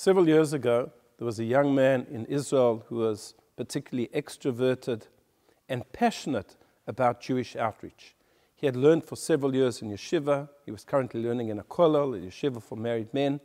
Several years ago, there was a young man in Israel who was particularly extroverted and passionate about Jewish outreach. He had learned for several years in yeshiva. He was currently learning in a kollel, a yeshiva for married men.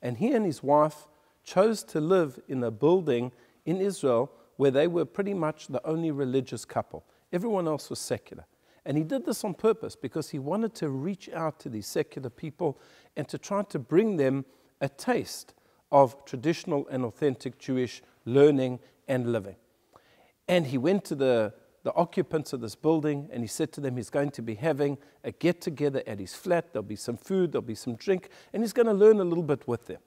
And he and his wife chose to live in a building in Israel where they were pretty much the only religious couple. Everyone else was secular. And he did this on purpose because he wanted to reach out to these secular people and to try to bring them a taste of traditional and authentic Jewish learning and living. And he went to the, the occupants of this building and he said to them, he's going to be having a get together at his flat. There'll be some food, there'll be some drink, and he's going to learn a little bit with them.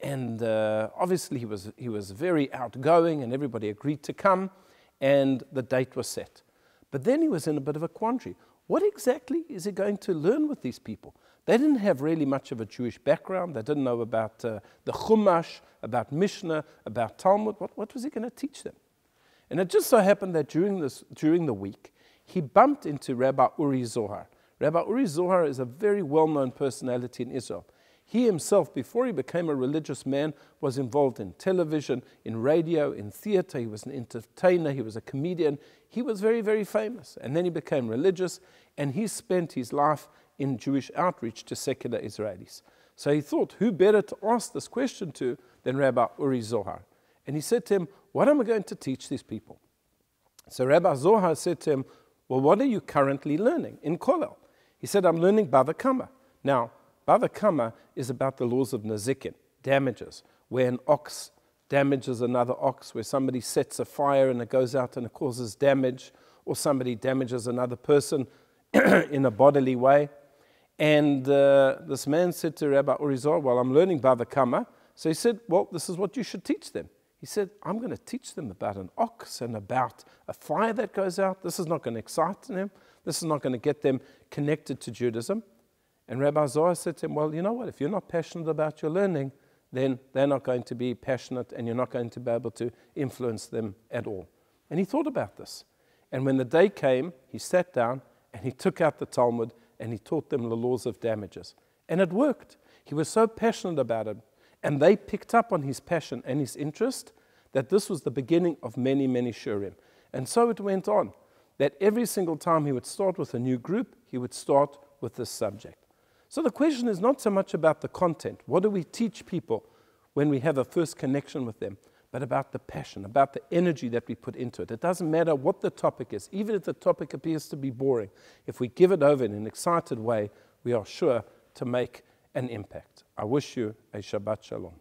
And uh, obviously, he was, he was very outgoing, and everybody agreed to come, and the date was set. But then he was in a bit of a quandary. What exactly is he going to learn with these people? They didn't have really much of a Jewish background. They didn't know about uh, the Chumash, about Mishnah, about Talmud. What, what was he going to teach them? And it just so happened that during, this, during the week, he bumped into Rabbi Uri Zohar. Rabbi Uri Zohar is a very well known personality in Israel. He himself, before he became a religious man, was involved in television, in radio, in theater. He was an entertainer, he was a comedian. He was very, very famous. And then he became religious, and he spent his life in Jewish outreach to secular Israelis. So he thought, who better to ask this question to than Rabbi Uri Zohar? And he said to him, What am I going to teach these people? So Rabbi Zohar said to him, Well, what are you currently learning in Kollel? He said, I'm learning Bava Kama. Now, Bava Kama is about the laws of Nazikin, damages, where an ox damages another ox, where somebody sets a fire and it goes out and it causes damage, or somebody damages another person in a bodily way. And uh, this man said to Rabbi Urizar, Well, I'm learning Bava Kama. So he said, Well, this is what you should teach them. He said, I'm going to teach them about an ox and about a fire that goes out. This is not going to excite them. This is not going to get them connected to Judaism. And Rabbi Zohar said to him, Well, you know what? If you're not passionate about your learning, then they're not going to be passionate and you're not going to be able to influence them at all. And he thought about this. And when the day came, he sat down and he took out the Talmud and he taught them the laws of damages. And it worked. He was so passionate about it. And they picked up on his passion and his interest that this was the beginning of many, many shurim. And so it went on that every single time he would start with a new group, he would start with this subject. So the question is not so much about the content. What do we teach people when we have a first connection with them? but about the passion, about the energy that we put into it. It doesn't matter what the topic is, even if the topic appears to be boring, if we give it over in an excited way, we are sure to make an impact. I wish you a Shabbat Shalom.